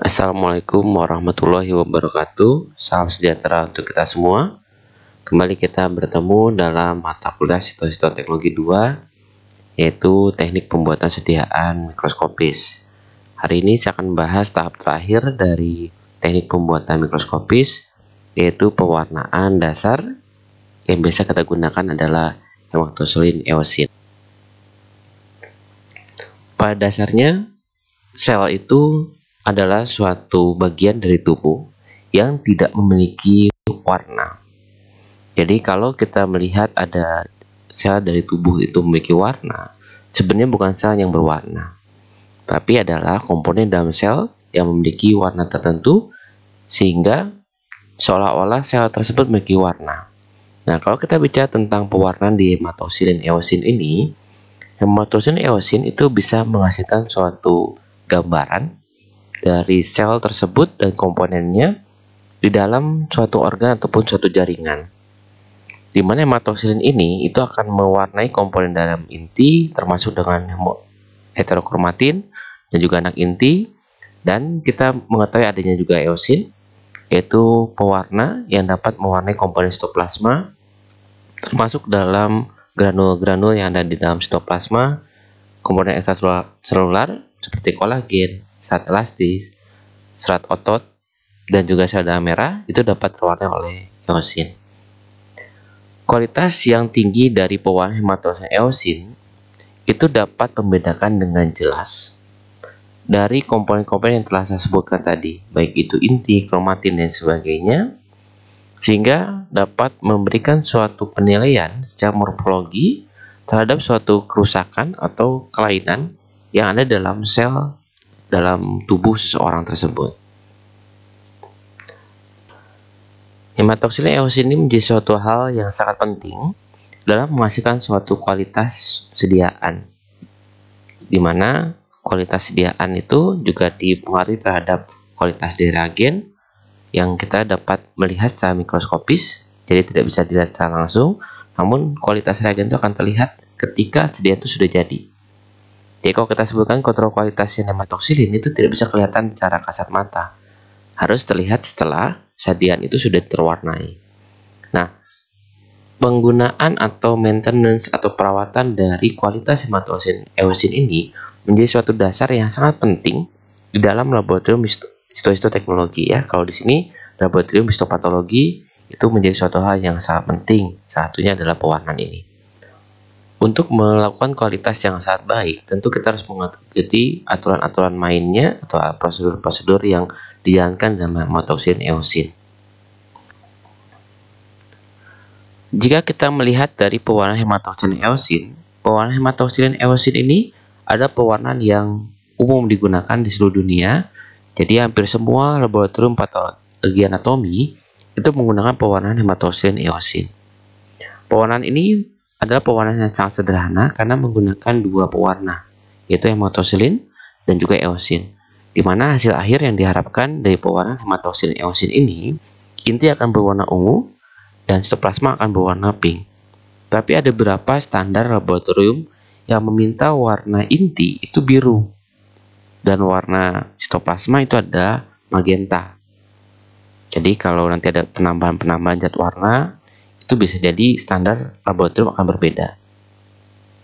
Assalamualaikum warahmatullahi wabarakatuh Salam sejahtera untuk kita semua Kembali kita bertemu dalam mata kuliah Sito-Sito Teknologi 2 Yaitu teknik pembuatan sediaan mikroskopis Hari ini saya akan membahas tahap terakhir dari teknik pembuatan mikroskopis Yaitu pewarnaan dasar Yang biasa kita gunakan adalah hematoselin eosin pada dasarnya sel itu adalah suatu bagian dari tubuh yang tidak memiliki warna. Jadi kalau kita melihat ada sel dari tubuh itu memiliki warna, sebenarnya bukan sel yang berwarna, tapi adalah komponen dalam sel yang memiliki warna tertentu sehingga seolah-olah sel tersebut memiliki warna. Nah, kalau kita bicara tentang pewarnaan di hematosin dan eosin ini, hematosin dan eosin itu bisa menghasilkan suatu gambaran dari sel tersebut dan komponennya di dalam suatu organ ataupun suatu jaringan. Di mana hematosilin ini itu akan mewarnai komponen dalam inti termasuk dengan heterokromatin dan juga anak inti dan kita mengetahui adanya juga eosin yaitu pewarna yang dapat mewarnai komponen sitoplasma termasuk dalam granul-granul yang ada di dalam sitoplasma komponen ekstraselular seperti kolagen, serat elastis, serat otot, dan juga sel darah merah itu dapat terwarnai oleh eosin. Kualitas yang tinggi dari pewarna hematosin eosin itu dapat membedakan dengan jelas dari komponen-komponen yang telah saya sebutkan tadi, baik itu inti, kromatin, dan sebagainya, sehingga dapat memberikan suatu penilaian secara morfologi terhadap suatu kerusakan atau kelainan yang ada dalam sel dalam tubuh seseorang tersebut. Hematoksin eosin ini menjadi suatu hal yang sangat penting dalam menghasilkan suatu kualitas sediaan, di mana kualitas sediaan itu juga dipengaruhi terhadap kualitas reagen yang kita dapat melihat secara mikroskopis, jadi tidak bisa dilihat secara langsung, namun kualitas reagen itu akan terlihat ketika sediaan itu sudah jadi. Jadi kalau kita sebutkan kontrol kualitas sinematoksilin itu tidak bisa kelihatan secara kasat mata. Harus terlihat setelah sadian itu sudah terwarnai. Nah, penggunaan atau maintenance atau perawatan dari kualitas sinematoksilin eosin ini menjadi suatu dasar yang sangat penting di dalam laboratorium histoteknologi ya. Kalau di sini laboratorium histopatologi itu menjadi suatu hal yang sangat penting. Satunya adalah pewarnaan ini. Untuk melakukan kualitas yang sangat baik, tentu kita harus mengikuti aturan-aturan mainnya atau prosedur-prosedur yang dijalankan dalam hematoksin eosin. Jika kita melihat dari pewarna hematoksin eosin, pewarna hematoksin eosin ini ada pewarnaan yang umum digunakan di seluruh dunia. Jadi hampir semua laboratorium patologi anatomi itu menggunakan pewarnaan hematoksin eosin. Pewarnaan ini adalah pewarna yang sangat sederhana karena menggunakan dua pewarna, yaitu hematosilin dan juga eosin. Di mana hasil akhir yang diharapkan dari pewarna hematosilin eosin ini, inti akan berwarna ungu dan sitoplasma akan berwarna pink. Tapi ada beberapa standar laboratorium yang meminta warna inti itu biru dan warna sitoplasma itu ada magenta. Jadi kalau nanti ada penambahan-penambahan zat warna, itu bisa jadi standar laboratorium akan berbeda.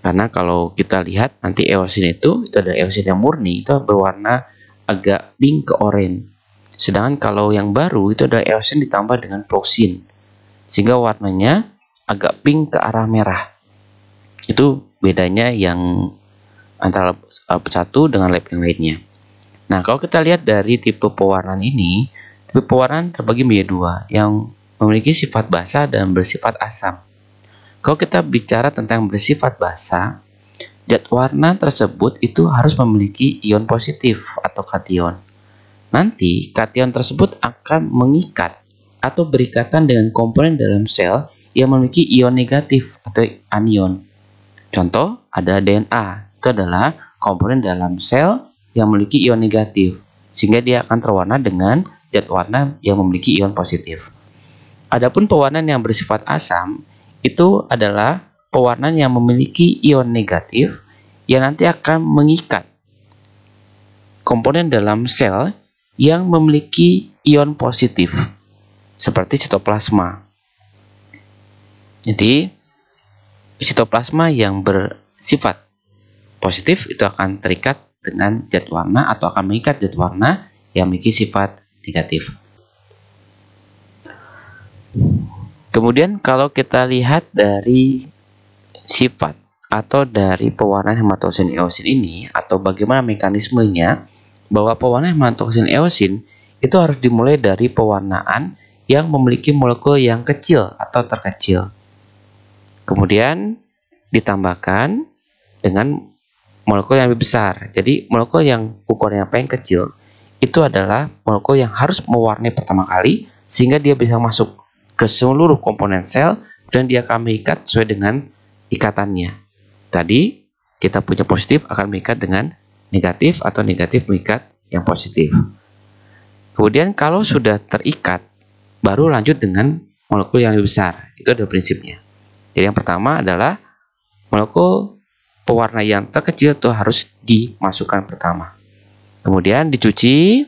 Karena kalau kita lihat nanti eosin itu, itu ada eosin yang murni, itu berwarna agak pink ke orange Sedangkan kalau yang baru itu ada eosin ditambah dengan proxin Sehingga warnanya agak pink ke arah merah. Itu bedanya yang antara lab satu dengan lab yang lainnya. Nah, kalau kita lihat dari tipe pewarnaan ini, tipe pewarnaan terbagi menjadi dua. Yang memiliki sifat basah dan bersifat asam. Kalau kita bicara tentang bersifat basah, zat warna tersebut itu harus memiliki ion positif atau kation. Nanti kation tersebut akan mengikat atau berikatan dengan komponen dalam sel yang memiliki ion negatif atau anion. Contoh ada DNA, itu adalah komponen dalam sel yang memiliki ion negatif, sehingga dia akan terwarna dengan zat warna yang memiliki ion positif. Adapun pewarna yang bersifat asam itu adalah pewarna yang memiliki ion negatif yang nanti akan mengikat komponen dalam sel yang memiliki ion positif seperti sitoplasma. Jadi sitoplasma yang bersifat positif itu akan terikat dengan zat warna atau akan mengikat zat warna yang memiliki sifat negatif. Kemudian kalau kita lihat dari sifat atau dari pewarna hematoksin eosin ini atau bagaimana mekanismenya bahwa pewarna hematoksin eosin itu harus dimulai dari pewarnaan yang memiliki molekul yang kecil atau terkecil. Kemudian ditambahkan dengan molekul yang lebih besar. Jadi molekul yang ukurannya paling kecil itu adalah molekul yang harus mewarnai pertama kali sehingga dia bisa masuk ke seluruh komponen sel dan dia akan mengikat sesuai dengan ikatannya. Tadi kita punya positif akan mengikat dengan negatif atau negatif mengikat yang positif. Kemudian kalau sudah terikat, baru lanjut dengan molekul yang lebih besar. Itu adalah prinsipnya. Jadi yang pertama adalah molekul pewarna yang terkecil itu harus dimasukkan pertama. Kemudian dicuci,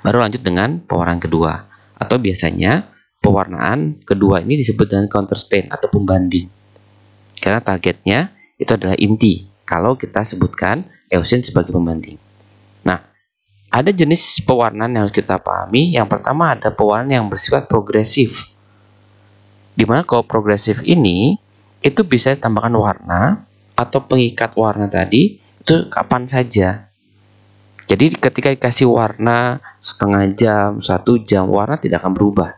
baru lanjut dengan pewarna kedua. Atau biasanya pewarnaan, kedua ini disebut dengan counter stain atau pembanding. Karena targetnya itu adalah inti. Kalau kita sebutkan eosin sebagai pembanding. Nah, ada jenis pewarnaan yang harus kita pahami. Yang pertama ada pewarnaan yang bersifat progresif. Dimana kalau progresif ini itu bisa ditambahkan warna atau pengikat warna tadi itu kapan saja. Jadi ketika dikasih warna setengah jam, satu jam, warna tidak akan berubah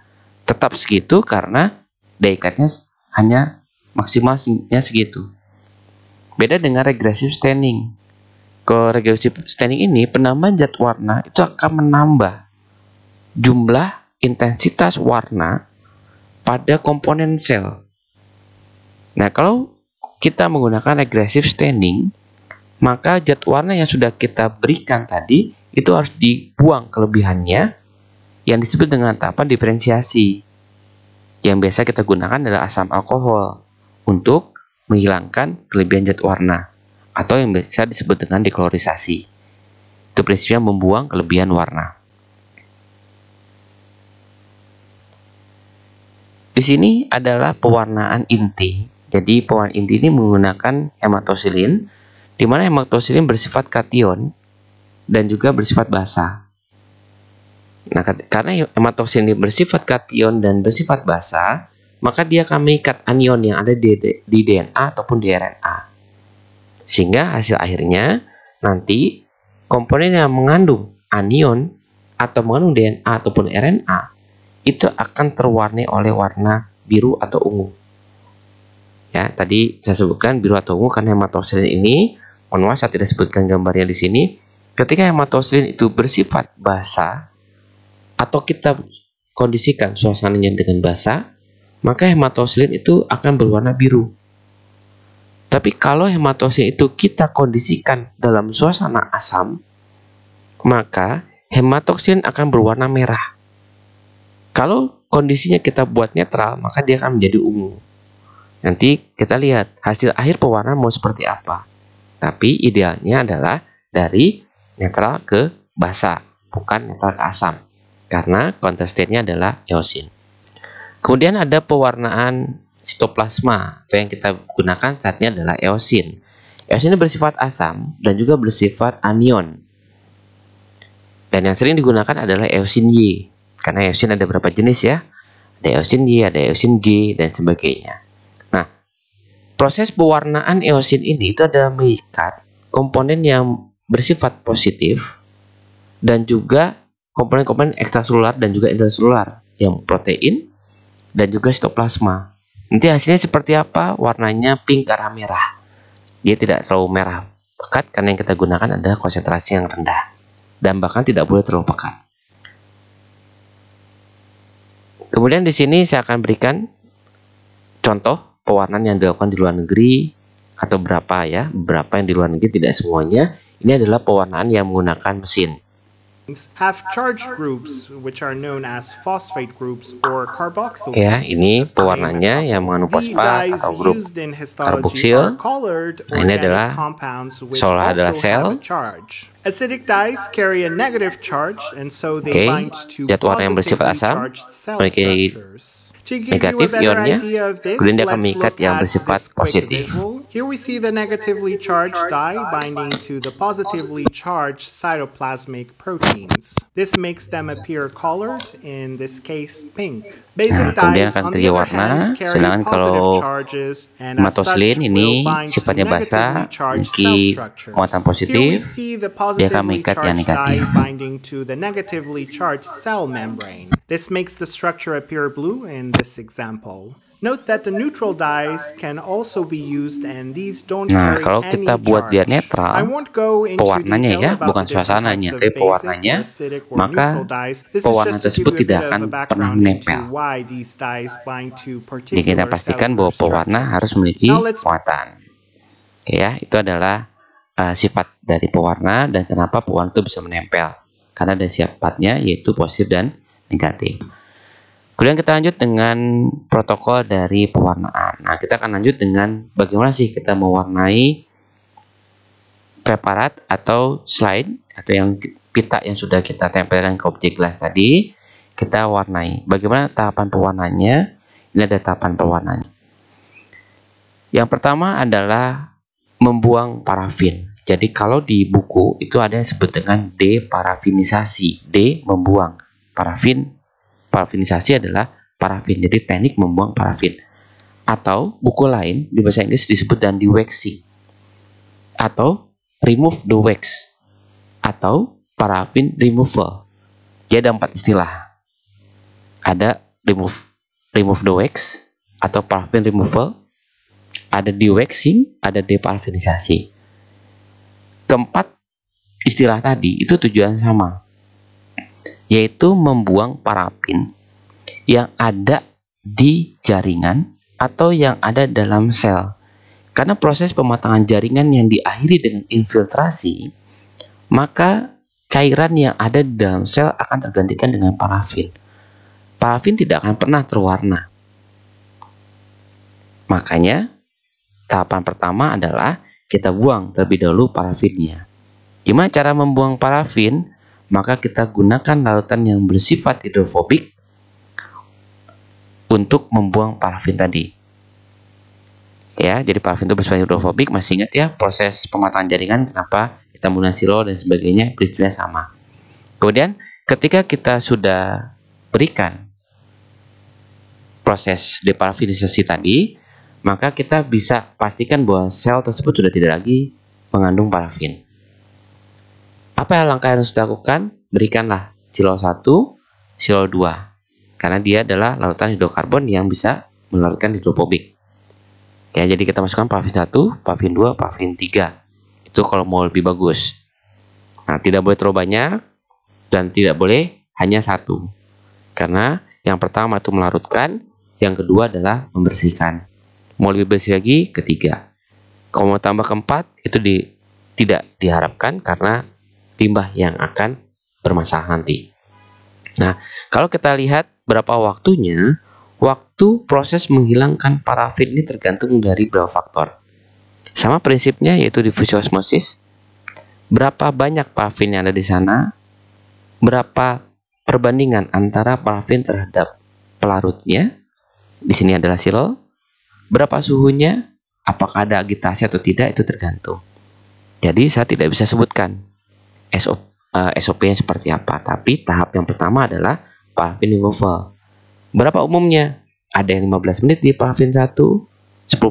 tetap segitu karena daikatnya hanya maksimalnya segitu. Beda dengan regresif staining. Kalau regresif staining ini penambahan zat warna itu akan menambah jumlah intensitas warna pada komponen sel. Nah, kalau kita menggunakan regresif staining, maka zat warna yang sudah kita berikan tadi itu harus dibuang kelebihannya yang disebut dengan tahapan diferensiasi. Yang biasa kita gunakan adalah asam alkohol untuk menghilangkan kelebihan zat warna atau yang biasa disebut dengan deklorisasi. Itu prinsipnya membuang kelebihan warna. Di sini adalah pewarnaan inti. Jadi pewarnaan inti ini menggunakan hematosilin, di mana hematosilin bersifat kation dan juga bersifat basah. Nah, karena hematoksin ini bersifat kation dan bersifat basa, maka dia akan mengikat anion yang ada di, DNA ataupun di RNA. Sehingga hasil akhirnya nanti komponen yang mengandung anion atau mengandung DNA ataupun RNA itu akan terwarnai oleh warna biru atau ungu. Ya, tadi saya sebutkan biru atau ungu karena hematosilin ini, mohon maaf saya tidak sebutkan gambarnya di sini. Ketika hematosilin itu bersifat basa, atau kita kondisikan suasananya dengan basah, maka hematosilin itu akan berwarna biru. Tapi kalau hematosilin itu kita kondisikan dalam suasana asam, maka hematosilin akan berwarna merah. Kalau kondisinya kita buat netral, maka dia akan menjadi ungu. Nanti kita lihat hasil akhir pewarna mau seperti apa. Tapi idealnya adalah dari netral ke basah, bukan netral ke asam karena kontestirnya adalah eosin. Kemudian ada pewarnaan sitoplasma atau yang kita gunakan saatnya adalah eosin. Eosin ini bersifat asam dan juga bersifat anion. Dan yang sering digunakan adalah eosin Y. Karena eosin ada berapa jenis ya? Ada eosin Y, ada eosin G, dan sebagainya. Nah, proses pewarnaan eosin ini itu adalah mengikat komponen yang bersifat positif dan juga komponen-komponen ekstraselular dan juga intraselular yang protein dan juga sitoplasma. Nanti hasilnya seperti apa? Warnanya pink ke arah merah. Dia tidak selalu merah pekat karena yang kita gunakan adalah konsentrasi yang rendah dan bahkan tidak boleh terlalu pekat. Kemudian di sini saya akan berikan contoh pewarnaan yang dilakukan di luar negeri atau berapa ya, berapa yang di luar negeri tidak semuanya. Ini adalah pewarnaan yang menggunakan mesin have charged groups which are known as phosphate groups or carboxyl Ya, ini pewarnanya yang mengandung fosfat atau grup karboksil. Nah, ini adalah seolah adalah sel. Acidic dyes carry a negative charge and so they okay. bind to zat warna yang bersifat asam memiliki negatif ionnya, kemudian dia akan mengikat yang bersifat positif. Here we see the negatively charged dye binding to the positively charged cytoplasmic proteins. This makes them appear colored, in this case pink. Basic nah, dyes, akan terjadi warna, Here we see the positively charged dye binding to the negatively charged cell membrane. This makes the structure appear blue in this example. Note that the neutral dies can also be used and these don't nah, kalau kita buat dia netral, pewarnanya ya, bukan suasananya, tapi pewarnanya, maka pewarna tersebut tidak akan pernah menempel. Jadi ya, kita pastikan bahwa pewarna harus memiliki muatan. Oke ya, itu adalah uh, sifat dari pewarna dan kenapa pewarna itu bisa menempel. Karena ada sifatnya yaitu positif dan negatif. Kemudian kita lanjut dengan protokol dari pewarnaan. Nah, kita akan lanjut dengan bagaimana sih kita mewarnai preparat atau slide atau yang pita yang sudah kita tempelkan ke objek gelas tadi, kita warnai. Bagaimana tahapan pewarnanya? Ini ada tahapan pewarnanya. Yang pertama adalah membuang parafin. Jadi kalau di buku itu ada yang disebut dengan deparafinisasi, de membuang, parafin Parafinisasi adalah parafin, jadi teknik membuang parafin. Atau buku lain di bahasa Inggris disebut dan di waxing. Atau remove the wax. Atau parafin removal. Jadi ada empat istilah. Ada remove remove the wax atau parafin removal, ada di waxing, ada di parafinisasi. Keempat istilah tadi itu tujuan sama yaitu membuang parafin yang ada di jaringan atau yang ada dalam sel. Karena proses pematangan jaringan yang diakhiri dengan infiltrasi, maka cairan yang ada di dalam sel akan tergantikan dengan parafin. Parafin tidak akan pernah terwarna. Makanya, tahapan pertama adalah kita buang terlebih dahulu parafinnya. Gimana cara membuang parafin? maka kita gunakan larutan yang bersifat hidrofobik untuk membuang parafin tadi. Ya, jadi parafin itu bersifat hidrofobik, masih ingat ya proses pematangan jaringan kenapa kita menggunakan silo dan sebagainya, prinsipnya sama. Kemudian ketika kita sudah berikan proses deparafinisasi tadi, maka kita bisa pastikan bahwa sel tersebut sudah tidak lagi mengandung parafin. Apa yang langkah yang harus dilakukan? Berikanlah silo 1, silo 2. Karena dia adalah larutan hidrokarbon yang bisa melarutkan hidrofobik. Ya, jadi kita masukkan pavin 1, pavin 2, pavin 3. Itu kalau mau lebih bagus. Nah, tidak boleh terlalu banyak dan tidak boleh hanya satu. Karena yang pertama itu melarutkan, yang kedua adalah membersihkan. Mau lebih bersih lagi, ketiga. Kalau mau tambah keempat, itu di, tidak diharapkan karena limbah yang akan bermasalah nanti. Nah, kalau kita lihat berapa waktunya, waktu proses menghilangkan parafin ini tergantung dari berapa faktor. Sama prinsipnya yaitu diffuse osmosis. Berapa banyak parafin yang ada di sana? Berapa perbandingan antara parafin terhadap pelarutnya? Di sini adalah silol. Berapa suhunya? Apakah ada agitasi atau tidak itu tergantung. Jadi saya tidak bisa sebutkan SOP uh, eh, SOP-nya seperti apa. Tapi tahap yang pertama adalah paraffin removal. Berapa umumnya? Ada yang 15 menit di paraffin 1, 10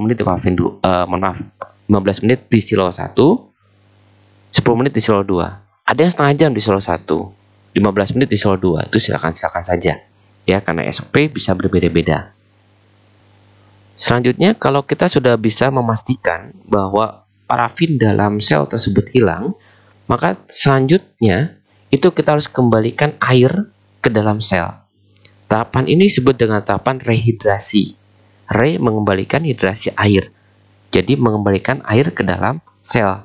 menit di paraffin 2, uh, eh, mohon maaf, 15 menit di silo 1, 10 menit di silo 2. Ada yang setengah jam di silo 1, 15 menit di silo 2. Itu silakan-silakan saja. Ya, karena SOP bisa berbeda-beda. Selanjutnya, kalau kita sudah bisa memastikan bahwa parafin dalam sel tersebut hilang, maka selanjutnya itu kita harus kembalikan air ke dalam sel. Tahapan ini disebut dengan tahapan rehidrasi. Re mengembalikan hidrasi air. Jadi mengembalikan air ke dalam sel.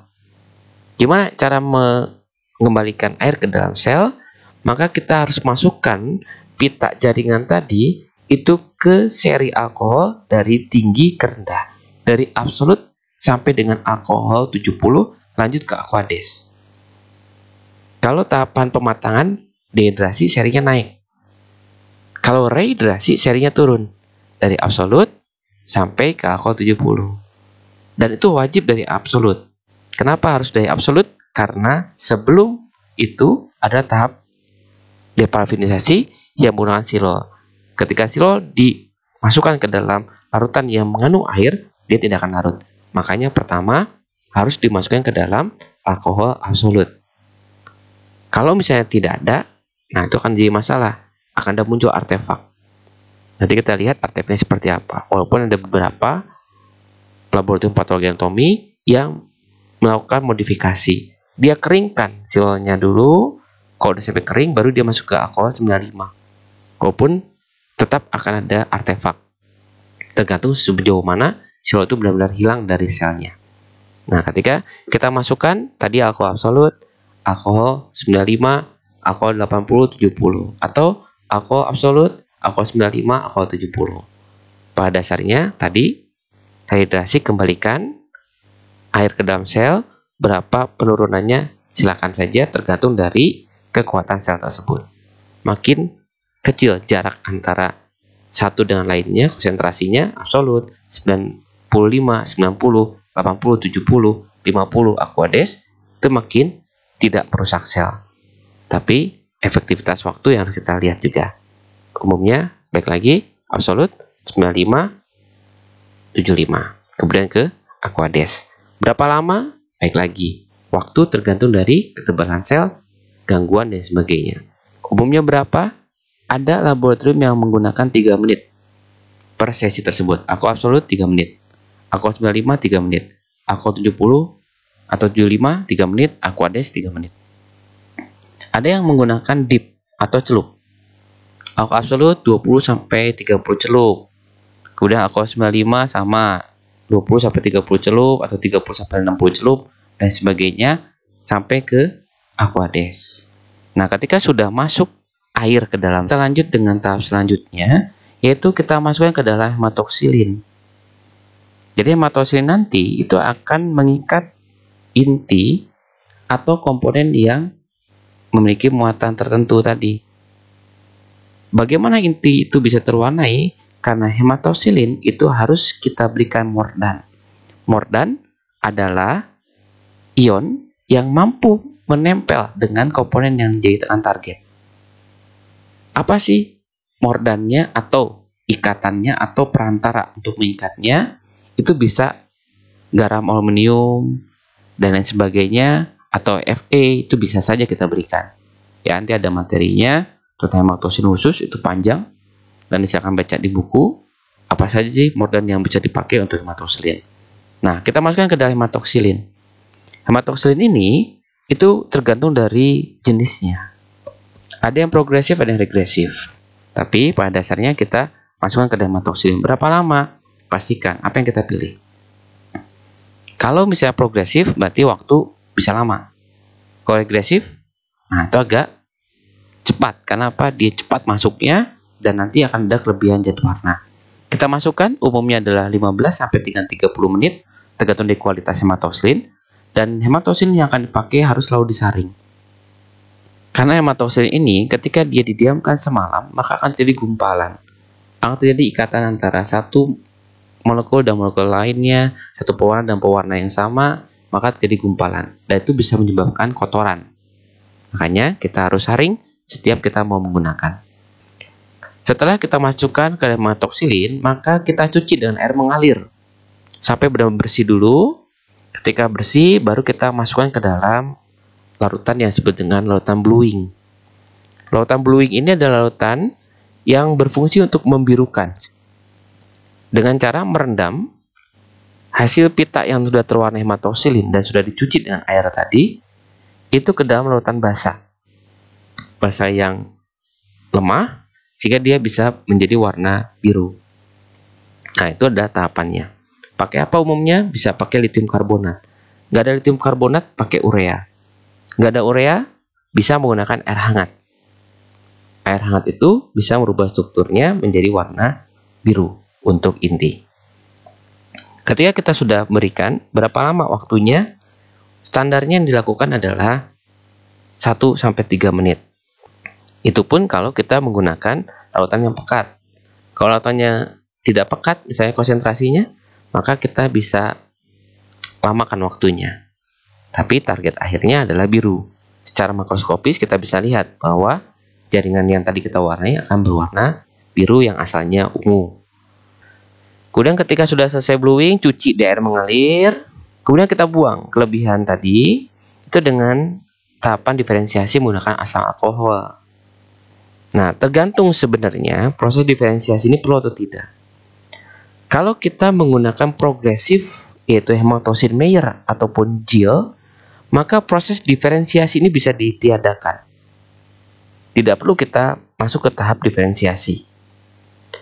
Gimana cara mengembalikan air ke dalam sel? Maka kita harus masukkan pita jaringan tadi itu ke seri alkohol dari tinggi ke rendah. Dari absolut sampai dengan alkohol 70 lanjut ke aquades. Kalau tahapan pematangan, dehidrasi serinya naik. Kalau rehidrasi serinya turun dari absolut sampai ke alkohol 70. Dan itu wajib dari absolut. Kenapa harus dari absolut? Karena sebelum itu ada tahap deparafinisasi yang menggunakan silol. Ketika silol dimasukkan ke dalam larutan yang mengandung air, dia tidak akan larut. Makanya pertama harus dimasukkan ke dalam alkohol absolut. Kalau misalnya tidak ada, nah itu akan jadi masalah. Akan ada muncul artefak. Nanti kita lihat artefaknya seperti apa. Walaupun ada beberapa laboratorium patologi anatomi yang melakukan modifikasi. Dia keringkan silonya dulu, kalau udah sampai kering baru dia masuk ke alkohol 95. Walaupun tetap akan ada artefak. Tergantung sejauh mana silo itu benar-benar hilang dari selnya. Nah, ketika kita masukkan tadi alkohol absolut, alkohol 95, alkohol 80, 70 atau alkohol absolut, alkohol 95, alkohol 70. Pada dasarnya tadi hidrasi kembalikan air ke dalam sel, berapa penurunannya silakan saja tergantung dari kekuatan sel tersebut. Makin kecil jarak antara satu dengan lainnya konsentrasinya absolut 95, 90, 80, 70, 50 aquades itu makin tidak merusak sel. Tapi efektivitas waktu yang harus kita lihat juga. Umumnya, baik lagi, absolut 95, 75. Kemudian ke aquades. Berapa lama? Baik lagi, waktu tergantung dari ketebalan sel, gangguan, dan sebagainya. Umumnya berapa? Ada laboratorium yang menggunakan 3 menit per sesi tersebut. Aku absolut 3 menit. Aku 95 3 menit. Aku 70 atau 75 3 menit, Aquades 3 menit. Ada yang menggunakan dip atau celup. Aku absolut 20 sampai 30 celup. Kemudian aku 95 sama 20 sampai 30 celup atau 30 sampai 60 celup dan sebagainya sampai ke aquades. Nah, ketika sudah masuk air ke dalam, kita lanjut dengan tahap selanjutnya yaitu kita masukkan ke dalam hematoksilin. Jadi hematoksilin nanti itu akan mengikat inti atau komponen yang memiliki muatan tertentu tadi. Bagaimana inti itu bisa terwarnai? Karena hematosilin itu harus kita berikan mordan. Mordan adalah ion yang mampu menempel dengan komponen yang tekan target. Apa sih mordannya atau ikatannya atau perantara untuk mengikatnya? Itu bisa garam aluminium, dan lain sebagainya atau FA itu bisa saja kita berikan. Ya, nanti ada materinya terutama tosin khusus itu panjang dan silakan baca di buku apa saja sih modern yang bisa dipakai untuk hematoksilin. Nah, kita masukkan ke dalam hematoksilin. Hematoksilin ini itu tergantung dari jenisnya. Ada yang progresif, ada yang regresif. Tapi pada dasarnya kita masukkan ke dalam hematoksilin. Berapa lama? Pastikan apa yang kita pilih. Kalau misalnya progresif berarti waktu bisa lama. Kalau regresif, nah itu agak cepat. Karena apa? Dia cepat masuknya dan nanti akan ada kelebihan jet warna. Kita masukkan umumnya adalah 15 sampai dengan 30 menit tergantung di kualitas hematoselin. dan hematoselin yang akan dipakai harus selalu disaring. Karena hematoselin ini ketika dia didiamkan semalam maka akan terjadi gumpalan. Akan terjadi ikatan antara satu molekul dan molekul lainnya satu pewarna dan pewarna yang sama maka terjadi gumpalan dan itu bisa menyebabkan kotoran makanya kita harus saring setiap kita mau menggunakan setelah kita masukkan ke dalam toksilin maka kita cuci dengan air mengalir sampai benar-benar bersih dulu ketika bersih baru kita masukkan ke dalam larutan yang disebut dengan larutan bluing Larutan bluing ini adalah larutan yang berfungsi untuk membirukan dengan cara merendam hasil pita yang sudah terwarna hematosilin dan sudah dicuci dengan air tadi itu ke dalam larutan basah. Basah yang lemah sehingga dia bisa menjadi warna biru. Nah, itu ada tahapannya. Pakai apa umumnya? Bisa pakai litium karbonat. Nggak ada litium karbonat, pakai urea. Nggak ada urea, bisa menggunakan air hangat. Air hangat itu bisa merubah strukturnya menjadi warna biru untuk inti. Ketika kita sudah berikan, berapa lama waktunya? Standarnya yang dilakukan adalah 1-3 menit. Itu pun kalau kita menggunakan lautan yang pekat. Kalau lautannya tidak pekat, misalnya konsentrasinya, maka kita bisa lamakan waktunya. Tapi target akhirnya adalah biru. Secara makroskopis kita bisa lihat bahwa jaringan yang tadi kita warnai akan berwarna biru yang asalnya ungu. Kemudian ketika sudah selesai blowing, cuci di air mengalir. Kemudian kita buang kelebihan tadi itu dengan tahapan diferensiasi menggunakan asam alkohol. Nah, tergantung sebenarnya proses diferensiasi ini perlu atau tidak. Kalau kita menggunakan progresif yaitu hematosin Meyer ataupun gel, maka proses diferensiasi ini bisa ditiadakan. Tidak perlu kita masuk ke tahap diferensiasi.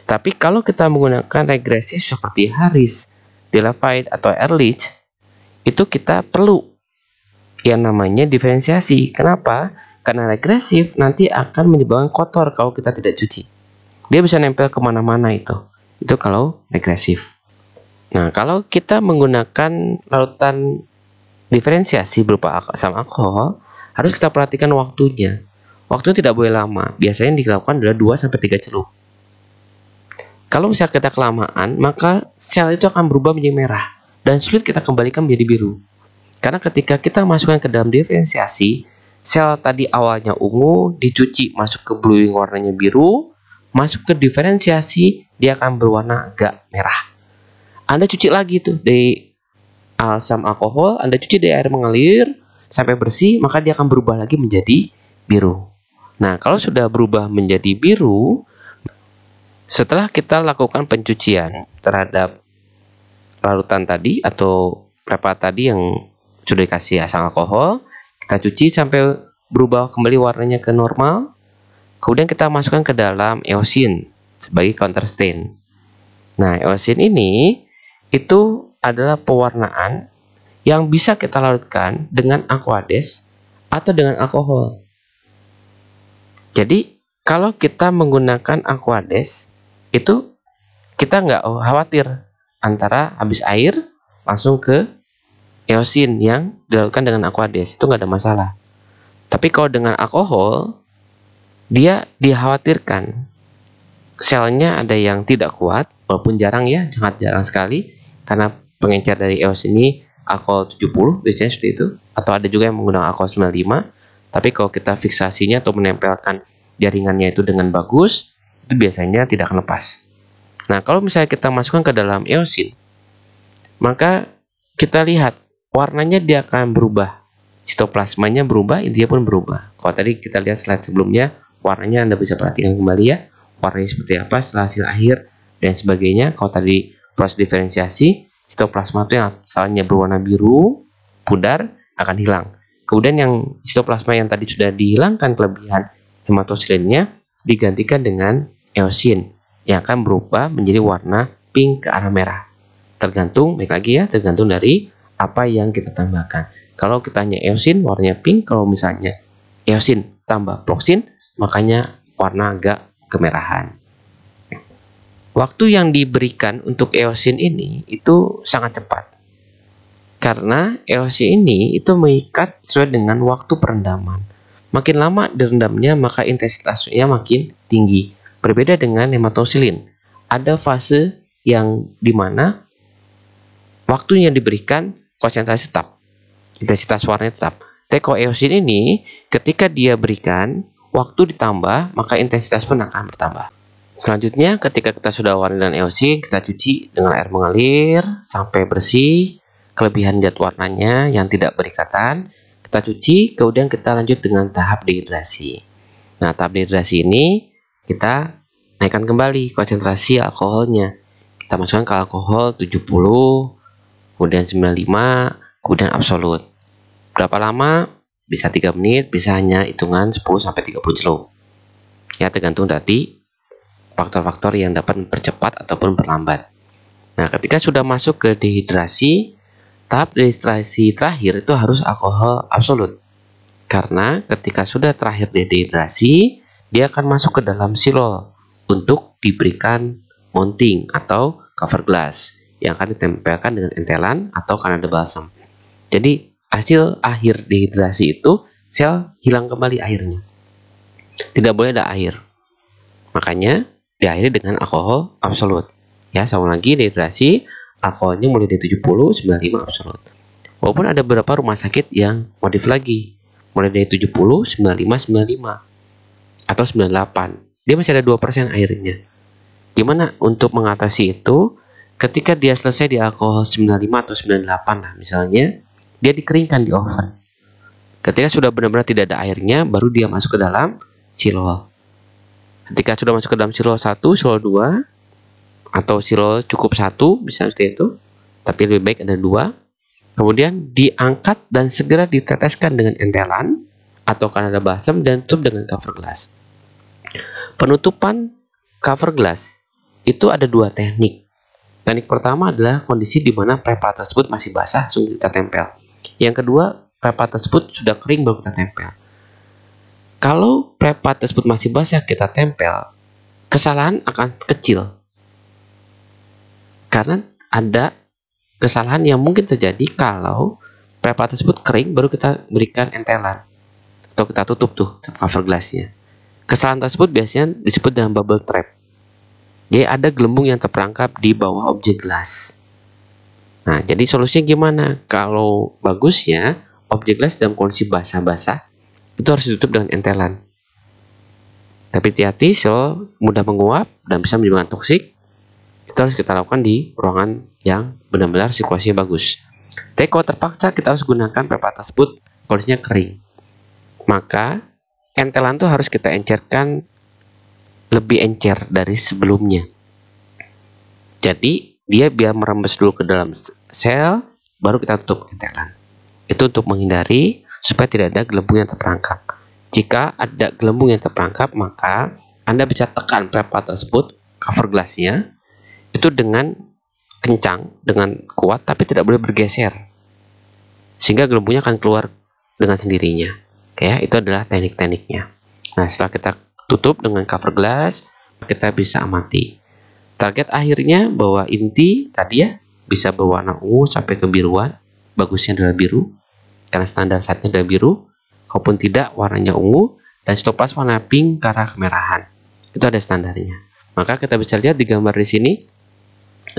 Tapi kalau kita menggunakan regresi seperti Harris, Delafite atau Ehrlich, itu kita perlu yang namanya diferensiasi. Kenapa? Karena regresif nanti akan menyebabkan kotor kalau kita tidak cuci. Dia bisa nempel kemana-mana itu. Itu kalau regresif. Nah, kalau kita menggunakan larutan diferensiasi berupa asam alkohol, harus kita perhatikan waktunya. Waktunya tidak boleh lama. Biasanya dilakukan adalah 2-3 celup. Kalau misalnya kita kelamaan, maka sel itu akan berubah menjadi merah dan sulit kita kembalikan menjadi biru. Karena ketika kita masukkan ke dalam diferensiasi, sel tadi awalnya ungu, dicuci masuk ke blue warnanya biru, masuk ke diferensiasi, dia akan berwarna agak merah. Anda cuci lagi tuh di asam alkohol, Anda cuci di air mengalir sampai bersih, maka dia akan berubah lagi menjadi biru. Nah, kalau sudah berubah menjadi biru, setelah kita lakukan pencucian terhadap larutan tadi atau preparat tadi yang sudah dikasih asam alkohol, kita cuci sampai berubah kembali warnanya ke normal. Kemudian kita masukkan ke dalam eosin sebagai counter stain. Nah, eosin ini itu adalah pewarnaan yang bisa kita larutkan dengan aquades atau dengan alkohol. Jadi, kalau kita menggunakan aquades itu kita nggak khawatir antara habis air langsung ke eosin yang dilakukan dengan aquades itu nggak ada masalah tapi kalau dengan alkohol dia dikhawatirkan selnya ada yang tidak kuat walaupun jarang ya sangat jarang sekali karena pengencer dari EOS ini alkohol 70 biasanya seperti itu atau ada juga yang menggunakan alkohol 95 tapi kalau kita fiksasinya atau menempelkan jaringannya itu dengan bagus itu biasanya tidak akan lepas. Nah, kalau misalnya kita masukkan ke dalam eosin, maka kita lihat warnanya dia akan berubah. Sitoplasmanya berubah, intinya pun berubah. Kalau tadi kita lihat slide sebelumnya, warnanya Anda bisa perhatikan kembali ya. Warnanya seperti apa setelah hasil akhir dan sebagainya. Kalau tadi proses diferensiasi, sitoplasma itu yang asalnya berwarna biru, pudar, akan hilang. Kemudian yang sitoplasma yang tadi sudah dihilangkan kelebihan hematosilinnya digantikan dengan eosin yang akan berubah menjadi warna pink ke arah merah. Tergantung, baik lagi ya, tergantung dari apa yang kita tambahkan. Kalau kita hanya eosin, warnanya pink. Kalau misalnya eosin tambah proksin, makanya warna agak kemerahan. Waktu yang diberikan untuk eosin ini itu sangat cepat. Karena eosin ini itu mengikat sesuai dengan waktu perendaman. Makin lama direndamnya, maka intensitasnya makin tinggi Berbeda dengan hematosilin, ada fase yang dimana waktunya diberikan konsentrasi tetap, intensitas warnanya tetap. Teko eosin ini ketika dia berikan waktu ditambah maka intensitas pun akan bertambah. Selanjutnya ketika kita sudah warna dan eosin kita cuci dengan air mengalir sampai bersih kelebihan zat warnanya yang tidak berikatan kita cuci kemudian kita lanjut dengan tahap dehidrasi. Nah tahap dehidrasi ini kita naikkan kembali konsentrasi alkoholnya. Kita masukkan ke alkohol 70, kemudian 95, kemudian absolut. Berapa lama? Bisa 3 menit, bisa hanya hitungan 10 sampai 30 celup. Ya, tergantung tadi faktor-faktor yang dapat mempercepat ataupun berlambat Nah, ketika sudah masuk ke dehidrasi, tahap dehidrasi terakhir itu harus alkohol absolut. Karena ketika sudah terakhir dehidrasi, dia akan masuk ke dalam silo untuk diberikan mounting atau cover glass yang akan ditempelkan dengan entelan atau kanada balsam. Jadi hasil akhir dehidrasi itu sel hilang kembali airnya. Tidak boleh ada air. Makanya diakhiri dengan alkohol absolut. Ya, sama lagi dehidrasi alkoholnya mulai dari 70 95 absolut. Walaupun ada beberapa rumah sakit yang modif lagi mulai dari 70 95 95 atau 98. Dia masih ada 2% airnya. Gimana untuk mengatasi itu? Ketika dia selesai di alkohol 95 atau 98 lah misalnya, dia dikeringkan di oven. Ketika sudah benar-benar tidak ada airnya, baru dia masuk ke dalam silol. Ketika sudah masuk ke dalam silol 1, silol 2, atau silol cukup 1, bisa seperti itu, tapi lebih baik ada 2. Kemudian diangkat dan segera diteteskan dengan entelan, atau Kanada basem dan tutup dengan cover glass. Penutupan cover glass itu ada dua teknik. Teknik pertama adalah kondisi di mana prepa tersebut masih basah, sudah kita tempel. Yang kedua, prepa tersebut sudah kering baru kita tempel. Kalau prepa tersebut masih basah kita tempel, kesalahan akan kecil. Karena ada kesalahan yang mungkin terjadi kalau prepa tersebut kering baru kita berikan entelan atau kita tutup tuh cover glassnya. Kesalahan tersebut biasanya disebut dengan bubble trap. Jadi ada gelembung yang terperangkap di bawah objek gelas. Nah, jadi solusinya gimana? Kalau bagusnya, objek gelas dalam kondisi basah-basah, itu harus ditutup dengan entelan. Tapi hati-hati, so mudah menguap dan bisa menyebabkan toksik. Itu harus kita lakukan di ruangan yang benar-benar situasinya bagus. Tapi kalau terpaksa, kita harus gunakan pipa tersebut kondisinya kering. Maka, entelan tuh harus kita encerkan lebih encer dari sebelumnya. Jadi dia biar merembes dulu ke dalam sel, baru kita tutup entelan. Itu untuk menghindari supaya tidak ada gelembung yang terperangkap. Jika ada gelembung yang terperangkap, maka Anda bisa tekan preparat tersebut, cover gelasnya, itu dengan kencang, dengan kuat, tapi tidak boleh bergeser. Sehingga gelembungnya akan keluar dengan sendirinya. Oke ya, itu adalah teknik-tekniknya. Nah, setelah kita tutup dengan cover glass, kita bisa amati. Target akhirnya bahwa inti tadi ya bisa berwarna ungu sampai kebiruan, bagusnya adalah biru karena standar saatnya adalah biru, Kalaupun tidak warnanya ungu dan stoplas warna pink ke arah kemerahan. Itu ada standarnya. Maka kita bisa lihat di gambar di sini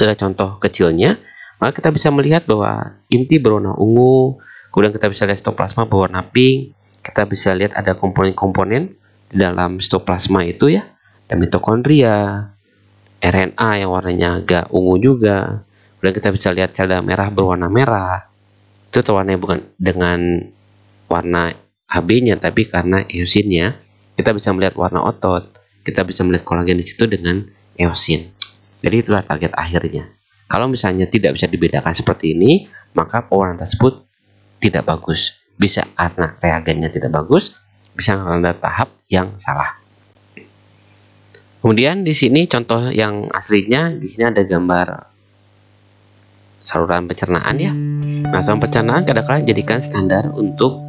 adalah contoh kecilnya. Maka kita bisa melihat bahwa inti berwarna ungu, kemudian kita bisa lihat stoplasma berwarna pink, kita bisa lihat ada komponen-komponen di dalam sitoplasma itu ya. Ada mitokondria, RNA yang warnanya agak ungu juga. Kemudian kita bisa lihat sel darah merah berwarna merah. Itu warnanya bukan dengan warna ab nya tapi karena eosinnya. Kita bisa melihat warna otot. Kita bisa melihat kolagen di situ dengan eosin. Jadi itulah target akhirnya. Kalau misalnya tidak bisa dibedakan seperti ini, maka pewarna tersebut tidak bagus bisa karena reagennya tidak bagus, bisa karena tahap yang salah. Kemudian di sini contoh yang aslinya, di sini ada gambar saluran pencernaan ya. Nah, saluran pencernaan kadang-kadang jadikan standar untuk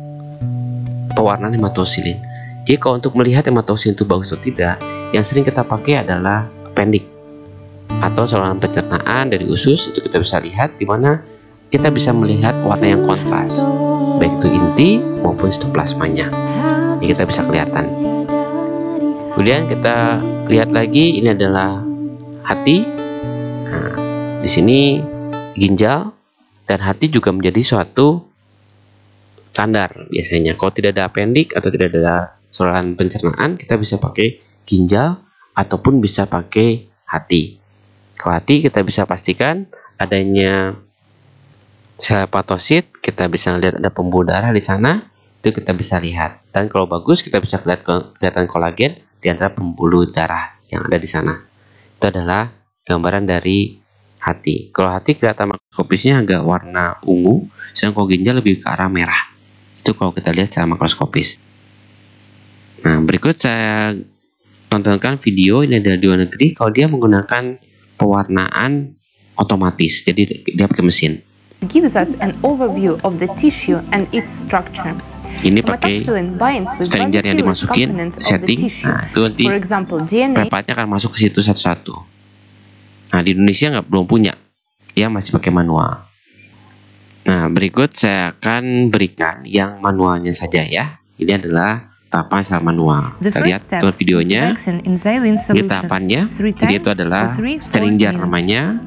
pewarnaan hematosilin. Jadi kalau untuk melihat hematosilin itu bagus atau tidak, yang sering kita pakai adalah pendik atau saluran pencernaan dari usus itu kita bisa lihat di mana kita bisa melihat warna yang kontras baik itu inti maupun sitoplasmanya ini kita bisa kelihatan kemudian kita lihat lagi ini adalah hati nah, di sini ginjal dan hati juga menjadi suatu standar biasanya kalau tidak ada apendik atau tidak ada saluran pencernaan kita bisa pakai ginjal ataupun bisa pakai hati kalau hati kita bisa pastikan adanya sel hepatosit kita bisa lihat ada pembuluh darah di sana itu kita bisa lihat dan kalau bagus kita bisa lihat kelihatan kolagen di antara pembuluh darah yang ada di sana itu adalah gambaran dari hati kalau hati kelihatan makroskopisnya agak warna ungu sedangkan kalau ginjal lebih ke arah merah itu kalau kita lihat secara makroskopis nah berikut saya tontonkan video ini dari dua negeri kalau dia menggunakan pewarnaan otomatis jadi dia pakai mesin gives us an overview of the tissue and its structure. Ini pakai stringer yang dimasukin, setting, nah itu nanti pepatnya akan masuk ke situ satu-satu. Nah di Indonesia nggak belum punya, ya masih pakai manual. Nah berikut saya akan berikan yang manualnya saja ya. Ini adalah tahapan secara manual. Kita lihat tuh videonya. Ini tahapannya. Jadi itu adalah stringer jar namanya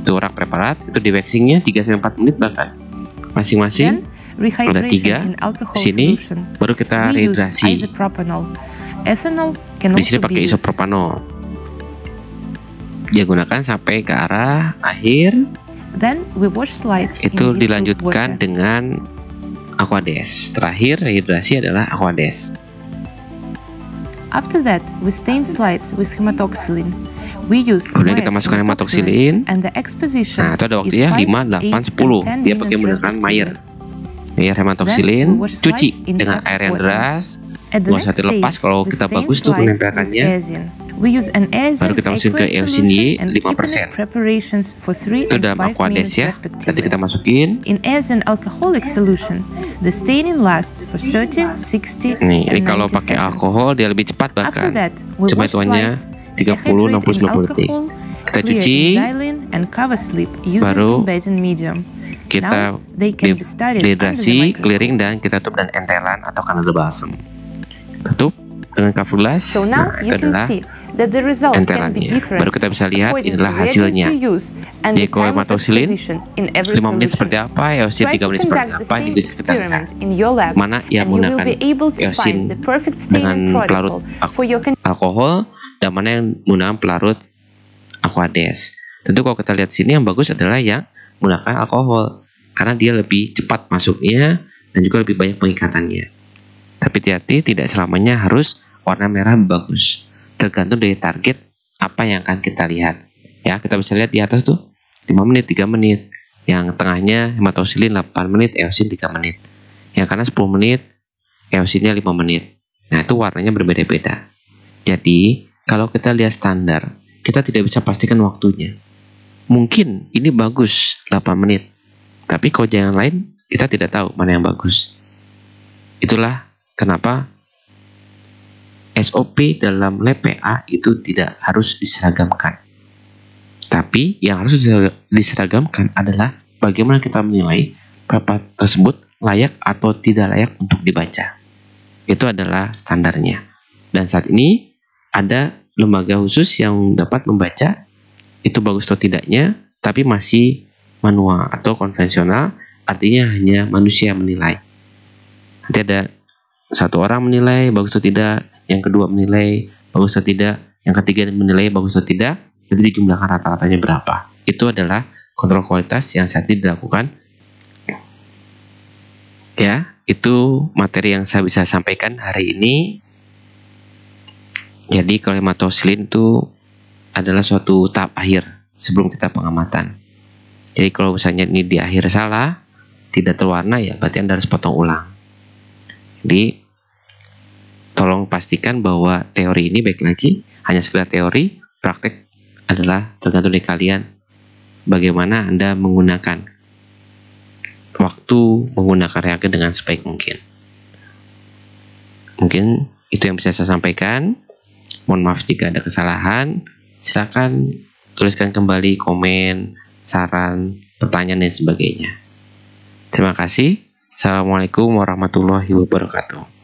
itu rak preparat itu di waxingnya 3 sampai 4 menit bahkan masing-masing ada tiga sini baru kita rehidrasi di sini pakai isopropanol dia gunakan sampai ke arah akhir Then we wash slides itu dilanjutkan dengan aquades terakhir rehidrasi adalah aquades After that, we stain slides with hematoxylin We use Kemudian kita masukkan hematoksilin. Nah, itu ada waktu ya 5, 8, 10. Dia pakai menggunakan Mayer. Mayer hematoksilin cuci dengan air yang deras. Buang satu lepas kalau kita bagus tuh menempelkannya. Baru kita masukin ke eosin Y 5%. Itu dalam aquades ya. Nanti kita masukin. In alcoholic solution, the staining lasts for 30, 60, Nih, ini kalau pakai alkohol dia lebih cepat bahkan. Cuma itu hanya 30 60 90 detik. Kita cuci baru kita dehidrasi, clearing dan kita tutup dan entelan atau Canada balsam. Tutup dengan glass. So now nah, itu adalah entelannya. Baru kita bisa lihat inilah hasilnya. Dekoematosilin 5 menit seperti apa, eosin 3 menit seperti apa, ini bisa kita lihat. Mana yang menggunakan eosin dengan pelarut alkohol, dan mana yang menggunakan pelarut aquades. Tentu kalau kita lihat sini yang bagus adalah yang menggunakan alkohol karena dia lebih cepat masuknya dan juga lebih banyak pengikatannya. Tapi hati-hati tidak selamanya harus warna merah bagus. Tergantung dari target apa yang akan kita lihat. Ya, kita bisa lihat di atas tuh 5 menit, 3 menit. Yang tengahnya hematosilin 8 menit, eosin 3 menit. Yang karena 10 menit, eosinnya 5 menit. Nah, itu warnanya berbeda-beda. Jadi, kalau kita lihat standar, kita tidak bisa pastikan waktunya. Mungkin ini bagus 8 menit, tapi koja yang lain kita tidak tahu mana yang bagus. Itulah kenapa SOP dalam LPA itu tidak harus diseragamkan. Tapi yang harus diseragamkan adalah bagaimana kita menilai berapa tersebut layak atau tidak layak untuk dibaca. Itu adalah standarnya. Dan saat ini ada lembaga khusus yang dapat membaca itu bagus atau tidaknya, tapi masih manual atau konvensional, artinya hanya manusia menilai. Nanti ada satu orang menilai bagus atau tidak, yang kedua menilai bagus atau tidak, yang ketiga menilai bagus atau tidak, jadi dijumlahkan rata-ratanya berapa. Itu adalah kontrol kualitas yang saat ini dilakukan. Ya, itu materi yang saya bisa sampaikan hari ini. Jadi klimatoksilin itu adalah suatu tahap akhir sebelum kita pengamatan. Jadi kalau misalnya ini di akhir salah, tidak terwarna ya berarti Anda harus potong ulang. Jadi tolong pastikan bahwa teori ini baik lagi hanya sekedar teori, praktek adalah tergantung dari kalian bagaimana Anda menggunakan waktu menggunakan reagen dengan sebaik mungkin. Mungkin itu yang bisa saya sampaikan. Mohon maaf jika ada kesalahan. Silakan tuliskan kembali komen, saran, pertanyaan dan sebagainya. Terima kasih. Assalamualaikum warahmatullahi wabarakatuh.